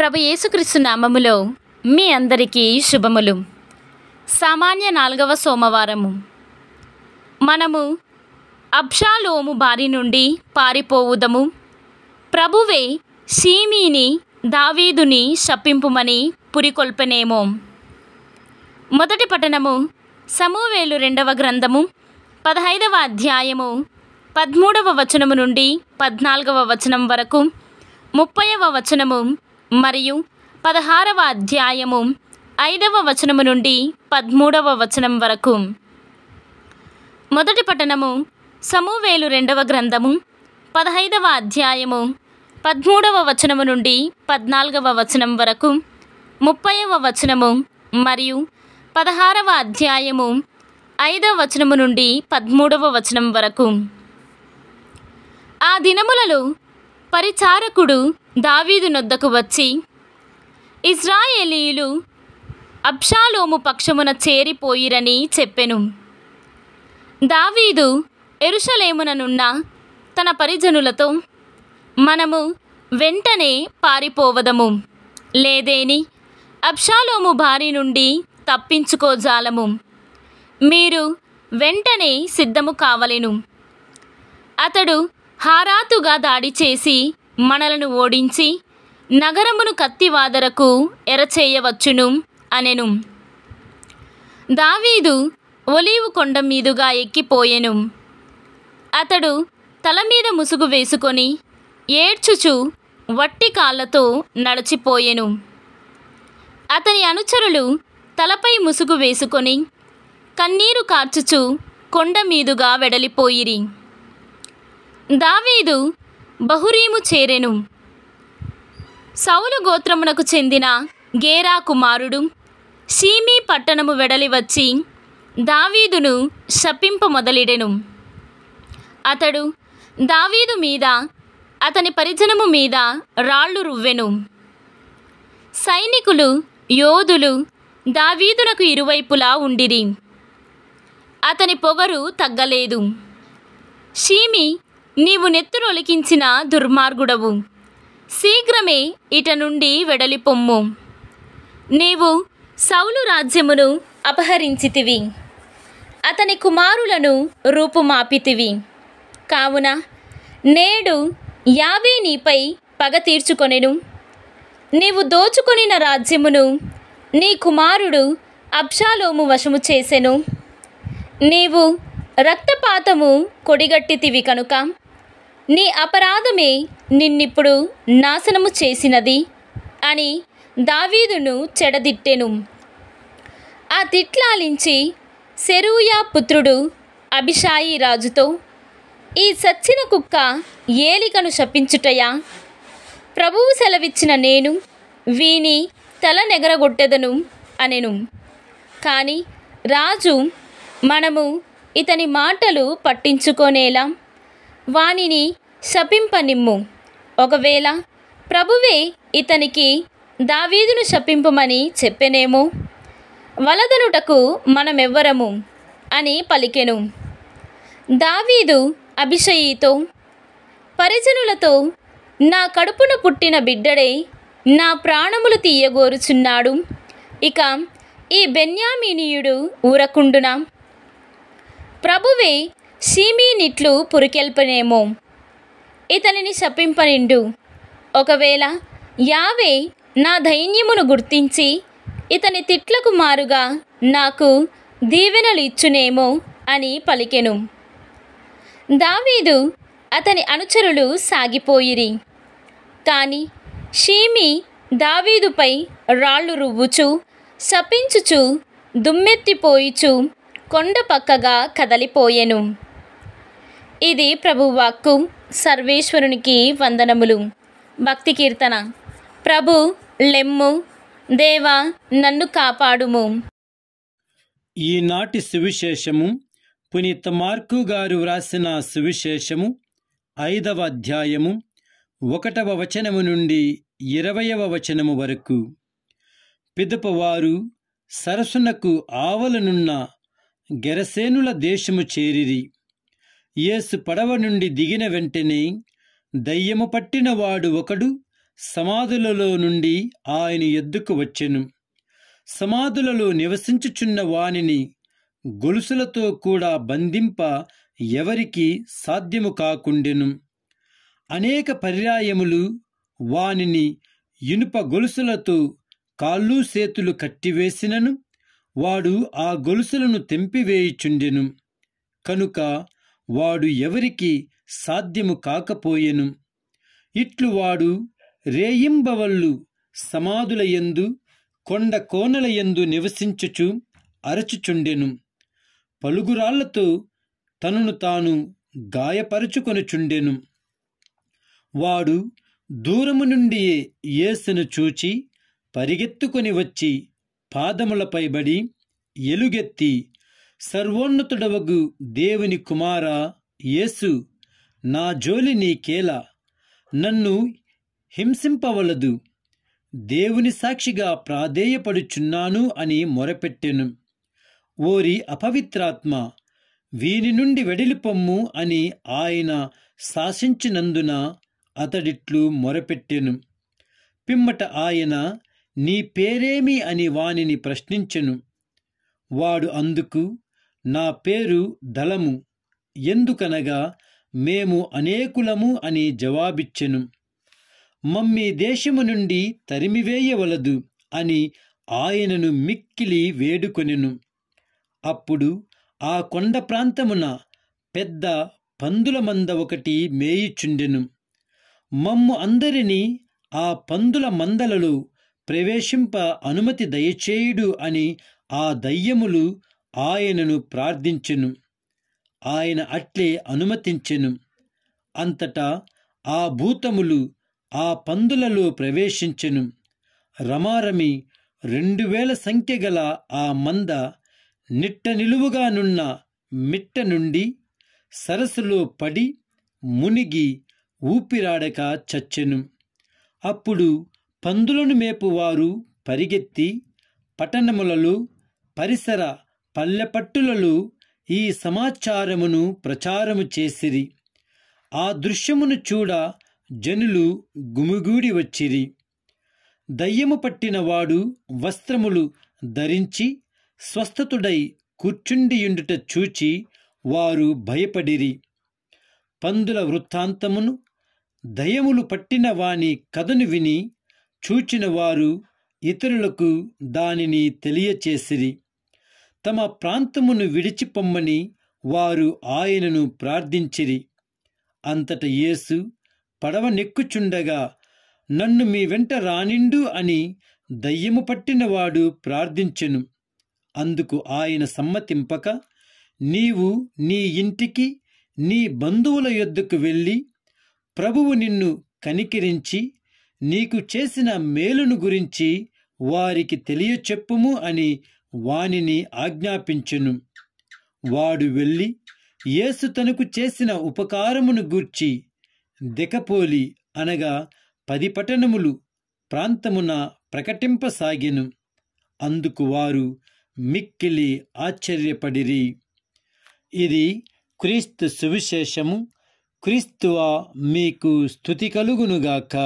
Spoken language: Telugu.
ప్రభు యేసుక్రీస్తు నామములో మీ అందరికీ శుభములు సామాన్య నాలుగవ సోమవారము మనము అబ్షాలోము బారి నుండి పారిపోవుదము ప్రభువే సీమీని దావీదుని శప్పింపుమని పురికొల్పనేమో మొదటి పఠనము సమూవేలు రెండవ గ్రంథము పదహైదవ అధ్యాయము పదమూడవ వచనము నుండి పద్నాలుగవ వచనం వరకు ముప్పైవ వచనము మరియు పదహారవ అధ్యాయము ఐదవ వచనము నుండి పదమూడవ వచనం వరకు మొదటి పట్టణము సమూవేలు రెండవ గ్రంథము పదహైదవ అధ్యాయము పదమూడవ వచనము నుండి పద్నాలుగవ వచనం వరకు ముప్పైవ వచనము మరియు పదహారవ అధ్యాయము ఐదవ వచనము నుండి పదమూడవ వచనం వరకు ఆ దినములలో పరిచారకుడు దావీదు నొద్దకు వచ్చి ఇజ్రాయేలీలు అబ్షాలోము పక్షమున చేరిపోయిరని చెప్పెను దావీదు ఎరుషలేముననున్న తన పరిజనులతో మనము వెంటనే పారిపోవదము లేదేని అబ్షాలోము బారి నుండి తప్పించుకోజాలము మీరు వెంటనే సిద్ధము కావలెను అతడు హారాతుగా దాడి చేసి మనలను ఓడించి నగరమును కత్తివాదరకు ఎరచేయవచ్చును అనెను దావీదు ఒలీవు కొండ మీదుగా ఎక్కిపోయెను అతడు తల మీద ముసుగు వేసుకొని ఏడ్చుచు వట్టి కాళ్ళతో నడిచిపోయెను అతని అనుచరులు తలపై ముసుగు వేసుకొని కన్నీరు కార్చుచు కొండ మీదుగా వెడలిపోయిరి దావీదు బహురీము చేరెను సౌలు గోత్రమునకు చెందిన గేరా కుమారుడు సీమీ పట్టణము వెడలి వచ్చి దావీదును శపింప మొదలిడెను అతడు దావీదు మీద అతని పరిజనము మీద రాళ్ళు రువ్వెను సైనికులు యోధులు దావీదునకు ఇరువైపులా ఉండిరి అతని పొగరు తగ్గలేదు షీమి నీవు నెత్తురొలికించిన దుర్మార్గుడవు శీఘ్రమే ఇట నుండి వెడలిపొమ్ము నీవు సౌలు రాజ్యమును అపహరించితివి అతని కుమారులను రూపుమాపితివి కావున నేడు యావే నీపై పగ తీర్చుకొనెను నీవు దోచుకొనిన రాజ్యమును నీ కుమారుడు అబ్షాలోము వశము చేసెను నీవు రక్తపాతము కొడిగట్టితివి కనుక నీ అపరాధమే నిన్నిప్పుడు నాశనము చేసినది అని దావీదును చెడదిట్టెను ఆ తిట్లాలించి సెరూయా పుత్రుడు అభిషాయి రాజుతో ఈ సచ్చిన కుక్క ఏలికను శపించుటయా ప్రభువు సెలవిచ్చిన నేను వీని తల నెగరగొట్టెదను అనెను కానీ రాజు మనము ఇతని మాటలు పట్టించుకోనేలా వానిని శపింపనిమ్ము ఒకవేళ ప్రభువే ఇతనికి దావీదును శపింపమని చెప్పెనేమో వలదనుటకు మనమెవ్వరము అని పలికెను దావీదు అభిషయితో పరిజనులతో నా కడుపున పుట్టిన బిడ్డడే నా ప్రాణములు తీయగోరుచున్నాడు ఇక ఈ బెన్యామీనీయుడు ఊరకుండునా ప్రభువే సీమీనిట్లు పురికెల్పనేమో ఇతనిని శపింపనిండు ఒకవేళ యావే నా దైన్యమును గుర్తించి ఇతని తిట్లకు మారుగా నాకు దీవెనలు ఇచ్చునేమో అని పలికెను దావీదు అతని అనుచరులు సాగిపోయిరి కానీ షీమి దావీదుపై రాళ్ళు రువ్వుచు శపించుచు దుమ్మెత్తిపోయిచు కొండ పక్కగా కదలిపోయెను ఇది ప్రభువాక్కు సర్వేశ్వరునికి వందనములు భక్తి కీర్తన ప్రభు లెమ్ము దేవ నన్ను కాపాడుము ఈనాటి సువిశేషము పునీత మార్కు గారు వ్రాసిన సువిశేషము ఐదవ అధ్యాయము ఒకటవ వచనము నుండి ఇరవయవ వచనము వరకు పిదపవారు సరసునకు ఆవలనున్న గెరసేనుల దేశము చేరిరి యేసు పడవ నుండి దిగిన వెంటనే దయ్యము పట్టినవాడు ఒకడు సమాధులలో నుండి ఆయన ఎద్దుకు వచ్చెను సమాధులలో నివసించుచున్న వానిని గొలుసులతో కూడా బంధింప ఎవరికి సాధ్యము కాకుండెను అనేక పర్యాయములు వానిని ఇనుప గొలుసులతో కాళ్ళు సేతులు కట్టివేసినను వాడు ఆ గొలుసులను తెంపివేయుచుండెను కనుక వాడు ఎవరికి సాధ్యము కాకపోయెను ఇట్లు వాడు రేయింబవళ్ళు సమాధులయందు కొండ కోనలయందు నివసించుచు అరచుచుండెను పలుగురాళ్లతో తనను తాను గాయపరుచుకొనుచుండెను వాడు దూరము నుండియే యేసును చూచి పరిగెత్తుకొని వచ్చి పాదములపై బడి ఎలుగెత్తి సర్వోన్నతుడవగు దేవుని కుమార యేసు నా జోలి నీకేలా నన్ను హింసింపవలదు దేవుని సాక్షిగా ప్రాధేయపడుచున్నాను అని మొరపెట్టెను ఓరి అపవిత్రాత్మ వీని నుండి వెడిలిపొమ్ము అని ఆయన శాసించినందున అతడిట్లు మొరపెట్టెను పిమ్మట ఆయన నీ పేరేమి అని వానిని ప్రశ్నించెను వాడు అందుకు నా పేరు దళము ఎందుకనగా మేము అనేకులము అని జవాబిచ్చెను మమ్మీ దేశము నుండి తరిమివేయవలదు అని ఆయనను మిక్కిలి వేడుకొనెను అప్పుడు ఆ కొండ ప్రాంతమున పెద్ద పందుల మంద ఒకటి మేయుచుండెను మమ్ము అందరినీ ఆ పందుల మందలలో ప్రవేశింప అనుమతి దయచేయుడు అని ఆ దయ్యములు ఆయనను ప్రార్థించెను ఆయన అట్లే అనుమతించెను అంతటా ఆ భూతములు ఆ పందులలో ప్రవేశించెను రమారమి రెండు వేల సంఖ్య గల ఆ మంద నిట్ట నిలువుగా నున్న మిట్ట నుండి సరస్సులో పడి మునిగి ఊపిరాడక చచ్చెను అప్పుడు పందులను మేపువారు పరిగెత్తి పట్టణములలో పరిసర పల్లెపట్టులలో ఈ సమాచారమును ప్రచారము చేసిరి ఆ దృశ్యమును చూడ జనులు గుమిగూడి వచ్చిరి దయ్యము పట్టినవాడు వస్త్రములు ధరించి స్వస్థతుడై కూర్చుండియుండుట చూచి వారు భయపడిరి పందుల వృత్తాంతమును దయములు పట్టిన వాని కథను విని చూచిన వారు ఇతరులకు దానిని తెలియచేసిరి తమ ప్రాంతమును విడిచిపొమ్మని వారు ఆయనను ప్రార్థించిరి అంతట యేసు పడవ నెక్కుచుండగా నన్ను మీ వెంట రానిండు అని దయ్యము పట్టినవాడు ప్రార్థించెను అందుకు ఆయన సమ్మతింపక నీవు నీ ఇంటికి నీ బంధువుల యొద్దకు వెళ్ళి ప్రభువు నిన్ను కనికిరించి నీకు చేసిన మేలును గురించి వారికి తెలియచెప్పుము అని వానిని ఆజ్ఞాపించును వాడు వెళ్ళి యేసు తనకు చేసిన ఉపకారమును గూర్చి దికపోలి అనగా పది పట్టణములు ప్రాంతమున ప్రకటింపసాగెను అందుకు వారు మిక్కిలి ఆశ్చర్యపడిరి ఇది క్రీస్తు సువిశేషము క్రీస్తువా మీకు స్థుతి కలుగునుగాక